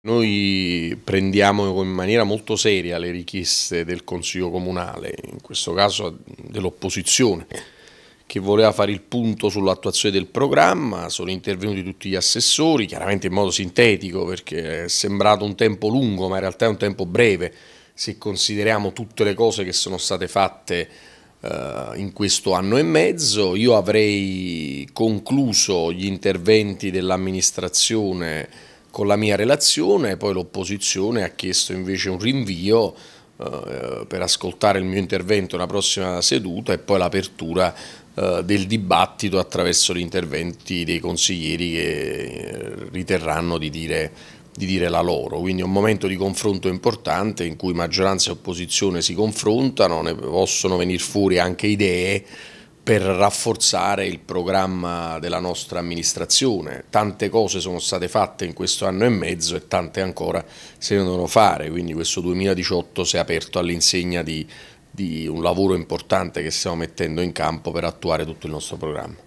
Noi prendiamo in maniera molto seria le richieste del Consiglio Comunale, in questo caso dell'opposizione, che voleva fare il punto sull'attuazione del programma, sono intervenuti tutti gli assessori, chiaramente in modo sintetico perché è sembrato un tempo lungo ma in realtà è un tempo breve se consideriamo tutte le cose che sono state fatte eh, in questo anno e mezzo. Io avrei concluso gli interventi dell'amministrazione con la mia relazione, poi l'opposizione ha chiesto invece un rinvio eh, per ascoltare il mio intervento nella prossima seduta e poi l'apertura eh, del dibattito attraverso gli interventi dei consiglieri che eh, riterranno di dire, di dire la loro. Quindi è un momento di confronto importante in cui maggioranza e opposizione si confrontano, ne possono venire fuori anche idee per rafforzare il programma della nostra amministrazione. Tante cose sono state fatte in questo anno e mezzo e tante ancora si devono fare, quindi questo 2018 si è aperto all'insegna di, di un lavoro importante che stiamo mettendo in campo per attuare tutto il nostro programma.